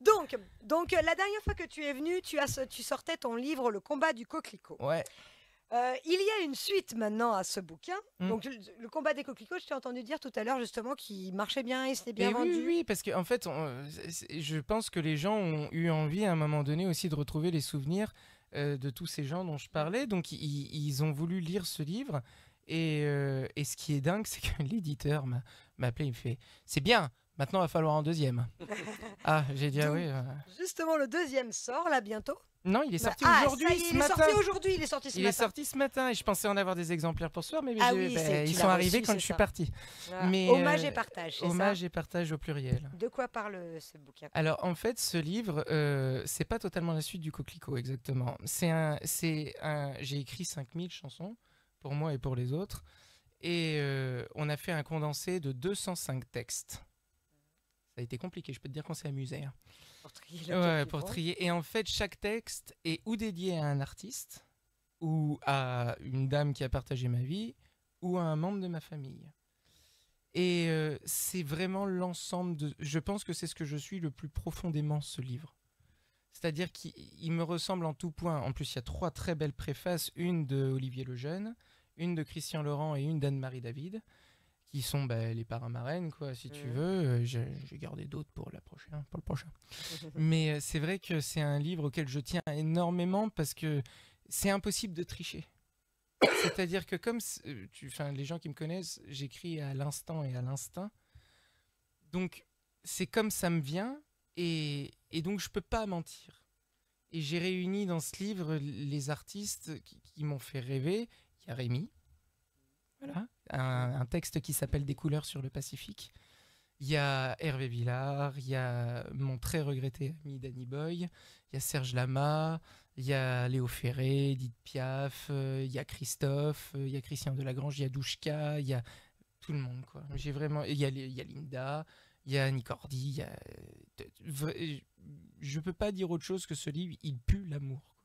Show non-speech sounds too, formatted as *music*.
Donc, donc, euh, la dernière fois que tu es venu, tu, as, tu sortais ton livre Le combat du coquelicot. Euh, il y a une suite maintenant à ce bouquin. Hmm. Donc, le, combat des coquelicots, je t'ai entendu dire tout à l'heure justement qu'il marchait bien et c'était bien eh vendu. Oui, parce qu'en en fait, je pense que les gens ont eu envie à un moment donné aussi de retrouver les souvenirs euh, de tous ces gens dont je parlais. Donc, ils, ont voulu lire ce livre. Et, ce qui est dingue, *laughs* c'est que l'éditeur m'a appelé, il me fait C'est bien, Maintenant, il va falloir un deuxième. *laughs* ah, j'ai dit, ah oui. Euh. Justement, le deuxième sort là bientôt. Non, il est bah, sorti ah, aujourd'hui, il est sorti aujourd'hui, il est sorti ce Il est sorti ce matin et je pensais en avoir des exemplaires pour ce soir, mais ah ben, ils sont arrivés quand je suis parti. Hommage et euh, partage, ça Hommage et partage au pluriel. De quoi parle euh, ce bouquin Alors en fait, ce livre, euh, c'est pas totalement la suite du Coquelicot exactement. C'est un, c'est un, j'ai écrit 5000 chansons pour moi et pour les autres, et on a fait un condensé de 205 textes. Ça a été compliqué, je peux te dire qu'on s'est amusé. Hein. Pour hein. trier. Et en fait, chaque texte est ou dédié à un artiste, ou à une dame qui a partagé ma vie, ou à un membre de ma famille. Et euh, c'est vraiment l'ensemble de... Je pense que c'est ce que je suis le plus profondément, ce livre. C'est-à-dire qu'il me ressemble en tout point. En plus, il y a trois très belles préfaces, une de Olivier Lejeune, une de Christian Laurent et une d'Anne-Marie David qui sont bah, les parrains quoi, si tu mmh. veux. Euh, j'ai gardé d'autres pour, pour le prochain. *laughs* Mais euh, c'est vrai que c'est un livre auquel je tiens énormément parce que c'est impossible de tricher. *coughs* C'est-à-dire que comme euh, tu, les gens qui me connaissent, j'écris à l'instant et à l'instinct. Donc c'est comme ça me vient et, et donc je peux pas mentir. Et j'ai réuni dans ce livre les artistes qui, qui m'ont fait rêver. Il y a Rémi, un, texte qui s'appelle Des couleurs sur le Pacifique. Il y a Hervé Villard, il y a mon très regretté ami Danny Boy, il y a Serge Lama, il y a Léo Ferré, Edith Piaf, il y a Christophe, il y a Christian Delagrange, il y a Douchka, il y a tout le monde. Quoi. J'ai vraiment... il, y a, il Linda, il y a Nicordi, je ne peux pas dire autre chose que ce livre, il pue l'amour.